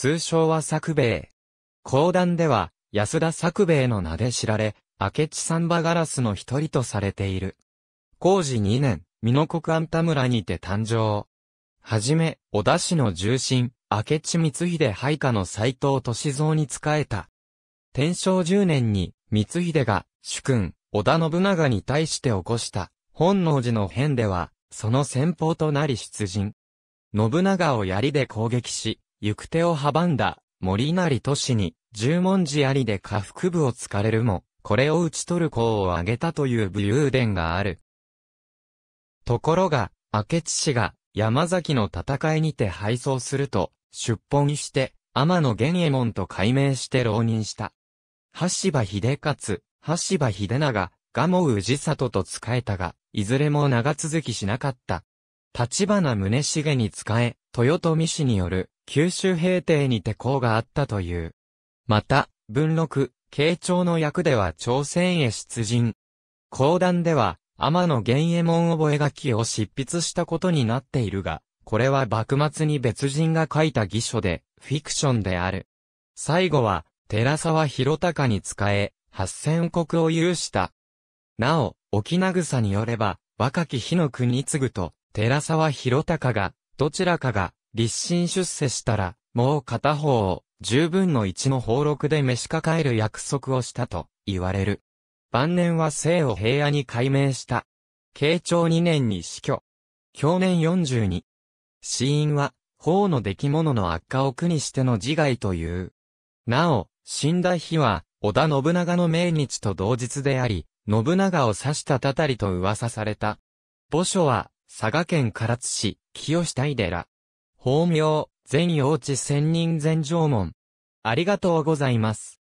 通称は作兵衛。講談では、安田作兵衛の名で知られ、明智三馬ガラスの一人とされている。工事2年、美濃国安田村にて誕生。はじめ、小田氏の重臣、明智光秀配下の斎藤敏三に仕えた。天正10年に、光秀が、主君、織田信長に対して起こした、本能寺の変では、その先方となり出陣。信長を槍で攻撃し、行く手を阻んだ、森成都市に、十文字ありで下腹部を突かれるも、これを打ち取る功を挙げたという武勇伝がある。ところが、明智氏が山崎の戦いにて敗走すると、出奔して、天野源右衛門と改名して浪人した。橋場秀勝、橋場秀長、蒲生氏里と仕えたが、いずれも長続きしなかった。立花宗茂に仕え、豊臣氏による九州平定にて功があったという。また、文禄、慶長の役では朝鮮へ出陣。講談では、天野源衛門覚書を執筆したことになっているが、これは幕末に別人が書いた義書で、フィクションである。最後は、寺沢広隆に仕え、八千国を許した。なお、沖名草によれば、若き日の国継ぐと、寺沢広隆が、どちらかが、立身出世したら、もう片方を、十分の一の宝禄で召し抱える約束をしたと、言われる。晩年は生を平野に改名した。慶長2年に死去。去年42。死因は、法の出来物の悪化を苦にしての自害という。なお、死んだ日は、織田信長の命日と同日であり、信長を刺したたたりと噂された。墓所は、佐賀県唐津市、清下井寺。法名、全幼稚千人全城門。ありがとうございます。